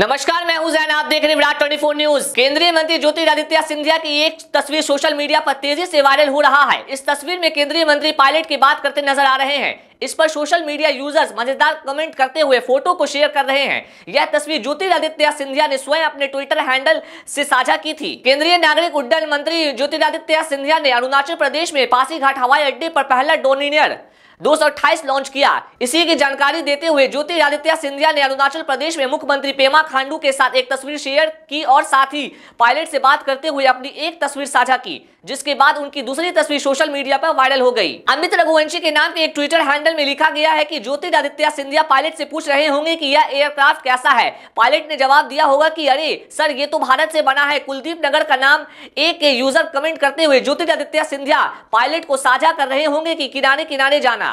नमस्कार मैं हूं जैन आप देख रहे विराट विराट 24 न्यूज केंद्रीय मंत्री ज्योतिरादित्य सिंधिया की एक तस्वीर सोशल मीडिया पर तेजी से वायरल हो रहा है इस तस्वीर में केंद्रीय मंत्री पायलट की बात करते नजर आ रहे हैं इस पर सोशल मीडिया यूजर्स मजेदार कमेंट करते हुए फोटो को शेयर कर रहे हैं यह तस्वीर ज्योतिरादित्य सिंधिया ने स्वयं अपने ट्विटर हैंडल से साझा की थी केंद्रीय नागरिक उड्डयन मंत्री ज्योतिरादित्य सिंधिया ने अरुणाचल प्रदेश में पासीघाट हवाई अड्डे पर पहला डोनिनियर दो लॉन्च किया इसी की जानकारी देते हुए ज्योतिरादित्य सिंधिया ने अरुणाचल प्रदेश में मुख्यमंत्री पेमा खांडू के साथ एक तस्वीर शेयर की और साथ ही पायलट से बात करते हुए अपनी एक तस्वीर साझा की जिसके बाद उनकी दूसरी तस्वीर सोशल मीडिया पर वायरल हो गई अमित रघुवंशी के नाम के एक ट्विटर हैंडल में लिखा गया है कि ज्योतिरादित्य सिंधिया पायलट से पूछ रहे होंगे कि यह एयरक्राफ्ट कैसा है पायलट ने जवाब दिया होगा कि अरे सर ये तो भारत से बना है कुलदीप नगर का नाम एक यूजर कमेंट करते हुए ज्योतिरादित्य सिंधिया पायलट को साझा कर रहे होंगे कि किनारे किनारे जाना